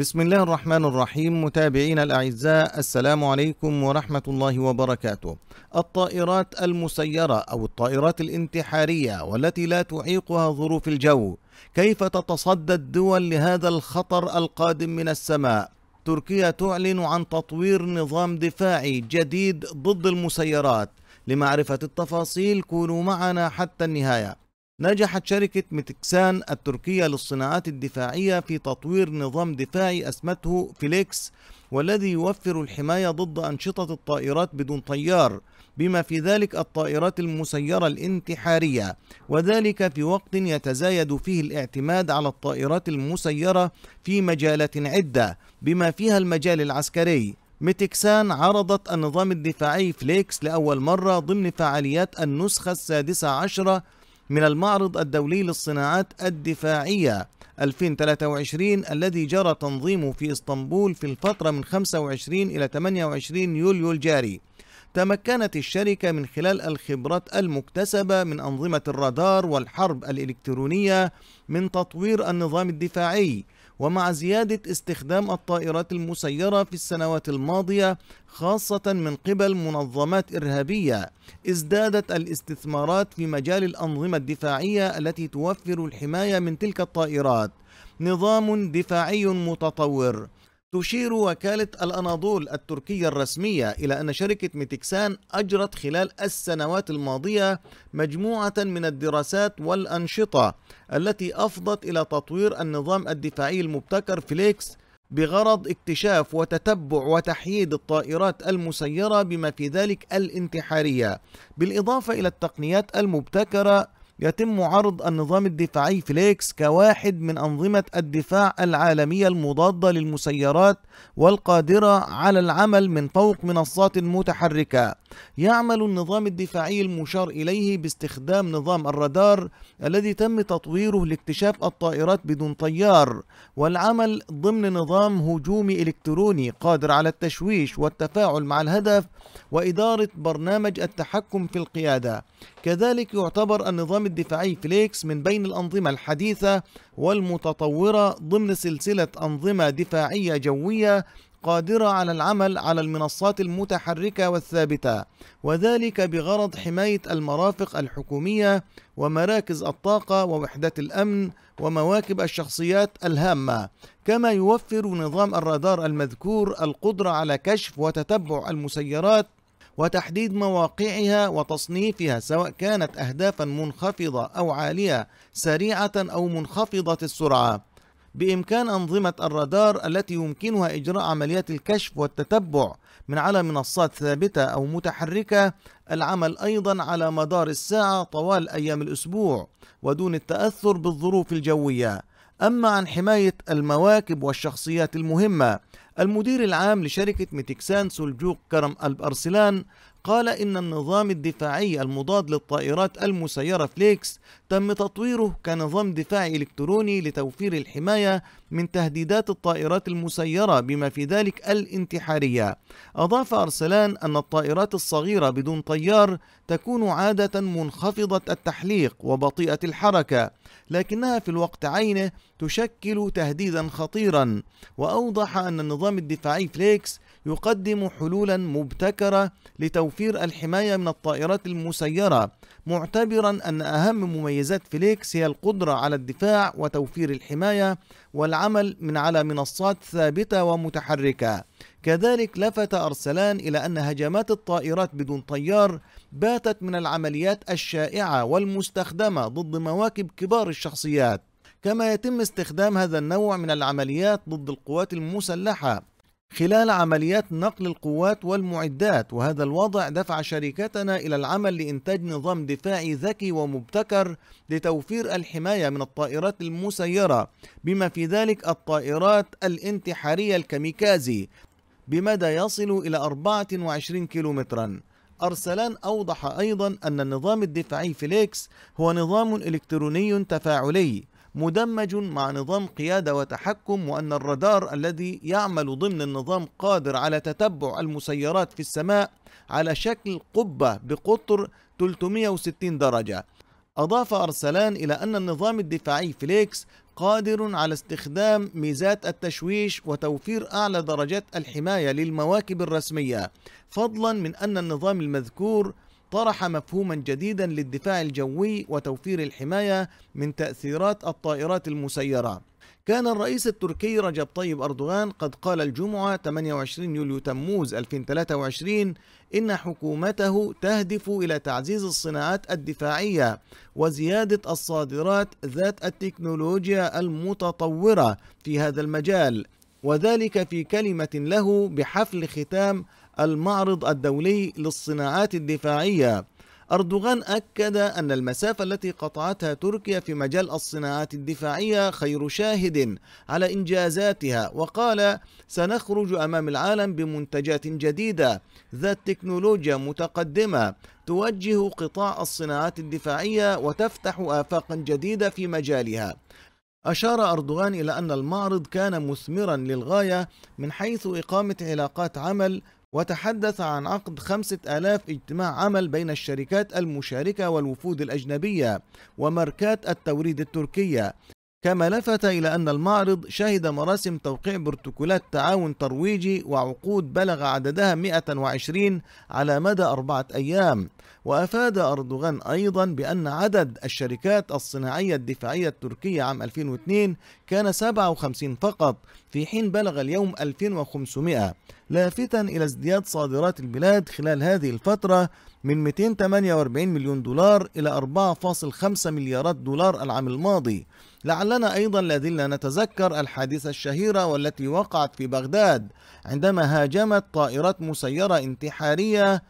بسم الله الرحمن الرحيم متابعينا الأعزاء السلام عليكم ورحمة الله وبركاته الطائرات المسيرة أو الطائرات الانتحارية والتي لا تعيقها ظروف الجو كيف تتصدى الدول لهذا الخطر القادم من السماء تركيا تعلن عن تطوير نظام دفاعي جديد ضد المسيرات لمعرفة التفاصيل كونوا معنا حتى النهاية نجحت شركة متكسان التركية للصناعات الدفاعية في تطوير نظام دفاعي أسمته فليكس والذي يوفر الحماية ضد أنشطة الطائرات بدون طيار بما في ذلك الطائرات المسيرة الانتحارية وذلك في وقت يتزايد فيه الاعتماد على الطائرات المسيرة في مجالات عدة بما فيها المجال العسكري ميتكسان عرضت النظام الدفاعي فليكس لأول مرة ضمن فعاليات النسخة السادسة عشرة من المعرض الدولي للصناعات الدفاعية 2023 الذي جرى تنظيمه في اسطنبول في الفترة من 25 إلى 28 يوليو الجاري تمكنت الشركة من خلال الخبرات المكتسبة من أنظمة الرادار والحرب الإلكترونية من تطوير النظام الدفاعي ومع زيادة استخدام الطائرات المسيرة في السنوات الماضية خاصة من قبل منظمات إرهابية ازدادت الاستثمارات في مجال الأنظمة الدفاعية التي توفر الحماية من تلك الطائرات نظام دفاعي متطور تشير وكالة الأناضول التركية الرسمية إلى أن شركة ميتكسان أجرت خلال السنوات الماضية مجموعة من الدراسات والأنشطة التي أفضت إلى تطوير النظام الدفاعي المبتكر فليكس بغرض اكتشاف وتتبع وتحييد الطائرات المسيرة بما في ذلك الانتحارية بالإضافة إلى التقنيات المبتكرة يتم عرض النظام الدفاعي فليكس كواحد من أنظمة الدفاع العالمية المضادة للمسيرات والقادرة على العمل من فوق منصات متحركة يعمل النظام الدفاعي المشار إليه باستخدام نظام الرادار الذي تم تطويره لاكتشاف الطائرات بدون طيار والعمل ضمن نظام هجومي إلكتروني قادر على التشويش والتفاعل مع الهدف وإدارة برنامج التحكم في القيادة كذلك يعتبر النظام الدفاعي فليكس من بين الأنظمة الحديثة والمتطورة ضمن سلسلة أنظمة دفاعية جوية قادرة على العمل على المنصات المتحركة والثابتة وذلك بغرض حماية المرافق الحكومية ومراكز الطاقة ووحدات الأمن ومواكب الشخصيات الهامة كما يوفر نظام الرادار المذكور القدرة على كشف وتتبع المسيرات وتحديد مواقعها وتصنيفها سواء كانت أهدافا منخفضة أو عالية سريعة أو منخفضة السرعة بإمكان أنظمة الرادار التي يمكنها إجراء عمليات الكشف والتتبع من على منصات ثابتة أو متحركة العمل أيضا على مدار الساعة طوال أيام الأسبوع ودون التأثر بالظروف الجوية أما عن حماية المواكب والشخصيات المهمة المدير العام لشركة ميتكسان سلجوق كرم ألب أرسلان قال إن النظام الدفاعي المضاد للطائرات المسيرة فليكس تم تطويره كنظام دفاعي إلكتروني لتوفير الحماية من تهديدات الطائرات المسيرة بما في ذلك الانتحارية أضاف أرسلان أن الطائرات الصغيرة بدون طيار تكون عادة منخفضة التحليق وبطيئة الحركة لكنها في الوقت عينه تشكل تهديدا خطيرا وأوضح أن النظام الدفاعي فليكس يقدم حلولا مبتكرة لتوفير الحماية من الطائرات المسيرة معتبرا أن أهم مميزات فليكس هي القدرة على الدفاع وتوفير الحماية والعمل من على منصات ثابتة ومتحركة كذلك لفت أرسلان إلى أن هجمات الطائرات بدون طيار باتت من العمليات الشائعة والمستخدمة ضد مواكب كبار الشخصيات كما يتم استخدام هذا النوع من العمليات ضد القوات المسلحة خلال عمليات نقل القوات والمعدات وهذا الوضع دفع شركتنا إلى العمل لإنتاج نظام دفاعي ذكي ومبتكر لتوفير الحماية من الطائرات المسيرة بما في ذلك الطائرات الانتحارية الكاميكازي بمدى يصل إلى 24 كيلومتراً أرسلان أوضح أيضا أن النظام الدفاعي فليكس هو نظام إلكتروني تفاعلي مدمج مع نظام قيادة وتحكم وأن الرادار الذي يعمل ضمن النظام قادر على تتبع المسيرات في السماء على شكل قبة بقطر 360 درجة أضاف أرسلان إلى أن النظام الدفاعي فليكس قادر على استخدام ميزات التشويش وتوفير أعلى درجات الحماية للمواكب الرسمية فضلا من أن النظام المذكور طرح مفهوما جديدا للدفاع الجوي وتوفير الحماية من تأثيرات الطائرات المسيرة كان الرئيس التركي رجب طيب أردوغان قد قال الجمعة 28 يوليو تموز 2023 إن حكومته تهدف إلى تعزيز الصناعات الدفاعية وزيادة الصادرات ذات التكنولوجيا المتطورة في هذا المجال وذلك في كلمة له بحفل ختام المعرض الدولي للصناعات الدفاعية أردوغان أكد أن المسافة التي قطعتها تركيا في مجال الصناعات الدفاعية خير شاهد على إنجازاتها وقال سنخرج أمام العالم بمنتجات جديدة ذات تكنولوجيا متقدمة توجه قطاع الصناعات الدفاعية وتفتح آفاقا جديدة في مجالها أشار أردوغان إلى أن المعرض كان مثمرا للغاية من حيث إقامة علاقات عمل وتحدث عن عقد 5000 اجتماع عمل بين الشركات المشاركة والوفود الأجنبية وماركات التوريد التركية كما لفت إلى أن المعرض شهد مراسم توقيع بروتوكولات تعاون ترويجي وعقود بلغ عددها 120 على مدى أربعة أيام وأفاد أردوغان أيضا بأن عدد الشركات الصناعية الدفاعية التركية عام 2002 كان 57 فقط في حين بلغ اليوم 2500 لافتا إلى ازدياد صادرات البلاد خلال هذه الفترة من 248 مليون دولار إلى 4.5 مليارات دولار العام الماضي لعلنا أيضا لا زلنا نتذكر الحادثة الشهيرة والتي وقعت في بغداد عندما هاجمت طائرات مسيرة انتحارية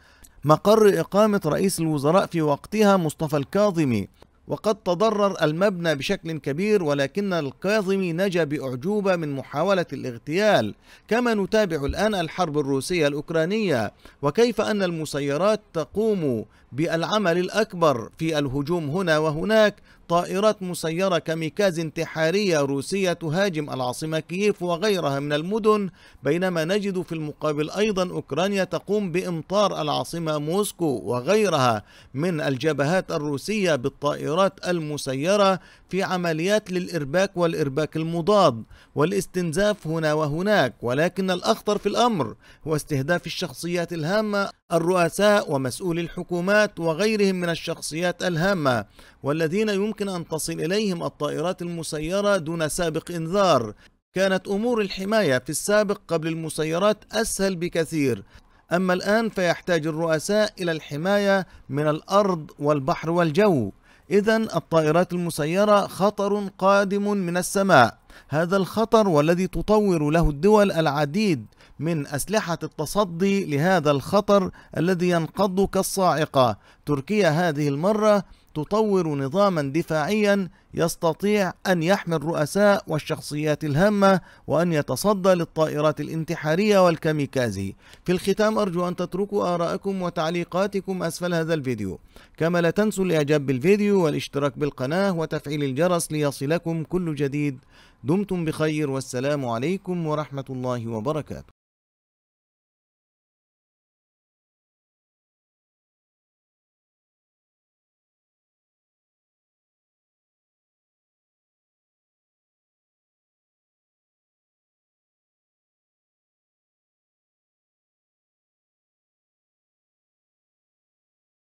مقر إقامة رئيس الوزراء في وقتها مصطفى الكاظمي وقد تضرر المبنى بشكل كبير ولكن الكاظمي نجا بأعجوبة من محاولة الاغتيال كما نتابع الآن الحرب الروسية الأوكرانية وكيف أن المسيرات تقوم بالعمل الأكبر في الهجوم هنا وهناك طائرات مسيرة كاميكاز انتحارية روسية تهاجم العاصمة كييف وغيرها من المدن بينما نجد في المقابل أيضا أوكرانيا تقوم بإمطار العاصمة موسكو وغيرها من الجبهات الروسية بالطائرات المسيرة في عمليات للإرباك والإرباك المضاد والاستنزاف هنا وهناك ولكن الأخطر في الأمر هو استهداف الشخصيات الهامة الرؤساء ومسؤولي الحكومات وغيرهم من الشخصيات الهامة والذين يمكن أن تصل إليهم الطائرات المسيرة دون سابق إنذار كانت أمور الحماية في السابق قبل المسيرات أسهل بكثير أما الآن فيحتاج الرؤساء إلى الحماية من الأرض والبحر والجو إذا الطائرات المسيرة خطر قادم من السماء هذا الخطر والذي تطور له الدول العديد من أسلحة التصدي لهذا الخطر الذي ينقض كالصاعقة تركيا هذه المرة تطور نظاما دفاعيا يستطيع ان يحمي الرؤساء والشخصيات الهامه وان يتصدى للطائرات الانتحاريه والكاميكازي. في الختام ارجو ان تتركوا ارائكم وتعليقاتكم اسفل هذا الفيديو. كما لا تنسوا الاعجاب بالفيديو والاشتراك بالقناه وتفعيل الجرس ليصلكم كل جديد. دمتم بخير والسلام عليكم ورحمه الله وبركاته.